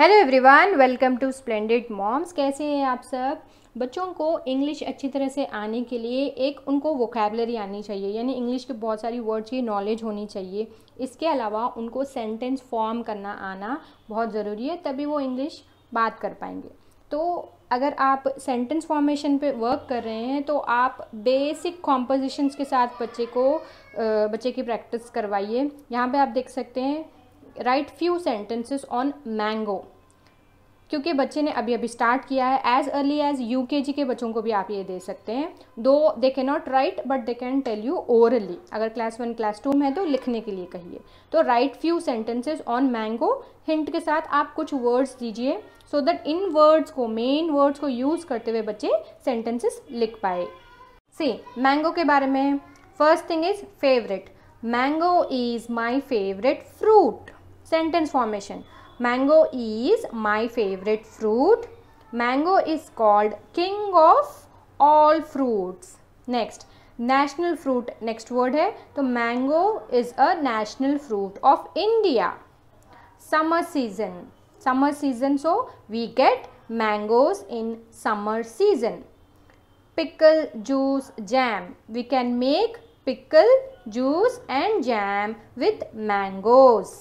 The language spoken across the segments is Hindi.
Hello everyone welcome to splendid moms कैसे हैं आप सब बच्चों को इंग्लिश अच्छी तरह से आने के लिए एक उनको वोकेबलरी आनी चाहिए यानी इंग्लिश के बहुत सारी वर्ड्स की नॉलेज होनी चाहिए इसके अलावा उनको सेंटेंस फॉर्म करना आना बहुत ज़रूरी है तभी वो इंग्लिश बात कर पाएंगे तो अगर आप सेंटेंस फॉर्मेशन पे वर्क कर रहे हैं तो आप बेसिक कॉम्पोजिशंस के साथ बच्चे को बच्चे की प्रैक्टिस करवाइए यहाँ पे आप देख सकते हैं write few sentences on mango क्योंकि बच्चे ने अभी अभी स्टार्ट किया है एज अर्ली एज यू के बच्चों को भी आप ये दे सकते हैं दो दे के not write but they can tell you orally अगर क्लास वन क्लास टू में है तो लिखने के लिए कहिए तो write few sentences on mango hint के साथ आप कुछ वर्ड्स दीजिए सो दैट इन वर्ड्स को मेन वर्ड्स को यूज़ करते हुए बच्चे सेंटेंसेस लिख पाए सी मैंगो के बारे में first thing is favourite mango is my favourite fruit sentence formation mango is my favorite fruit mango is called king of all fruits next national fruit next word hai to mango is a national fruit of india summer season summer season so we get mangoes in summer season pickle juice jam we can make pickle juice and jam with mangoes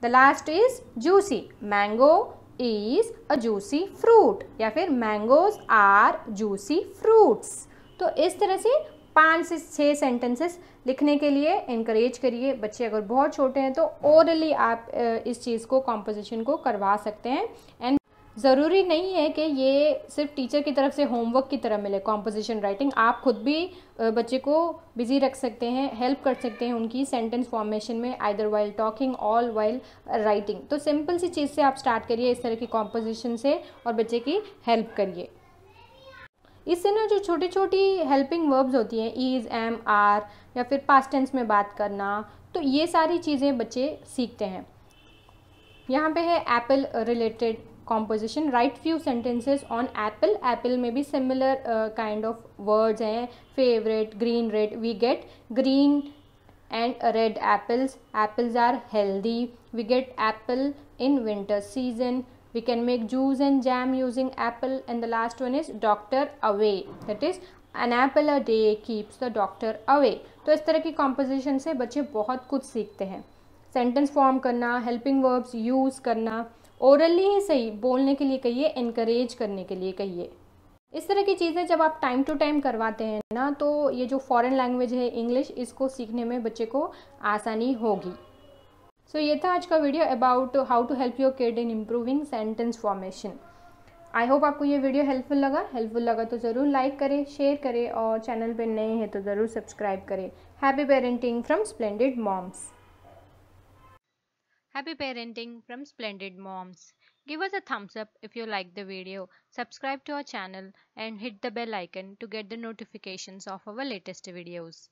The last is juicy. Mango is a juicy fruit. या फिर mangoes are juicy fruits. तो इस तरह से पाँच से छः सेंटेंसेस लिखने के लिए इनक्रेज करिए बच्चे अगर बहुत छोटे हैं तो ओरली आप इस चीज़ को कॉम्पोजिशन को करवा सकते हैं एंड ज़रूरी नहीं है कि ये सिर्फ टीचर की तरफ से होमवर्क की तरह मिले कॉम्पोजिशन राइटिंग आप खुद भी बच्चे को बिज़ी रख सकते हैं हेल्प कर सकते हैं उनकी सेंटेंस फॉर्मेशन में either while talking or while writing तो सिंपल सी चीज़ से आप स्टार्ट करिए इस तरह की कॉम्पोजिशन से और बच्चे की हेल्प करिए इससे ना जो छोटी छोटी हेल्पिंग वर्ब्स होती हैं इज़ एम आर या फिर पास टेंस में बात करना तो ये सारी चीज़ें बच्चे सीखते हैं यहाँ पे है apple related composition write few sentences on apple apple में भी सिमिलर काइंड ऑफ वर्ड्स हैं favourite green red we get green and red apples apples are healthy we get apple in winter season we can make juice and jam using apple and the last one is doctor away that is an apple a day keeps the doctor away तो इस तरह की कॉम्पोजिशन से बच्चे बहुत कुछ सीखते हैं सेंटेंस फॉर्म करना हेल्पिंग वर्ब्स यूज़ करना ओरली ही सही बोलने के लिए कहिए इनक्रेज करने के लिए कहिए इस तरह की चीज़ें जब आप टाइम टू टाइम करवाते हैं ना तो ये जो फॉरेन लैंग्वेज है इंग्लिश इसको सीखने में बच्चे को आसानी होगी सो so, ये था आज का video about how to help your kid in improving sentence formation I hope आपको ये वीडियो हेल्पफुल लगा हेल्पफुल लगा तो ज़रूर लाइक करें शेयर करें और चैनल पर नए हैं तो ज़रूर सब्सक्राइब करें happy parenting from splendid moms Happy parenting from Splendid Moms. Give us a thumbs up if you like the video, subscribe to our channel and hit the bell icon to get the notifications of our latest videos.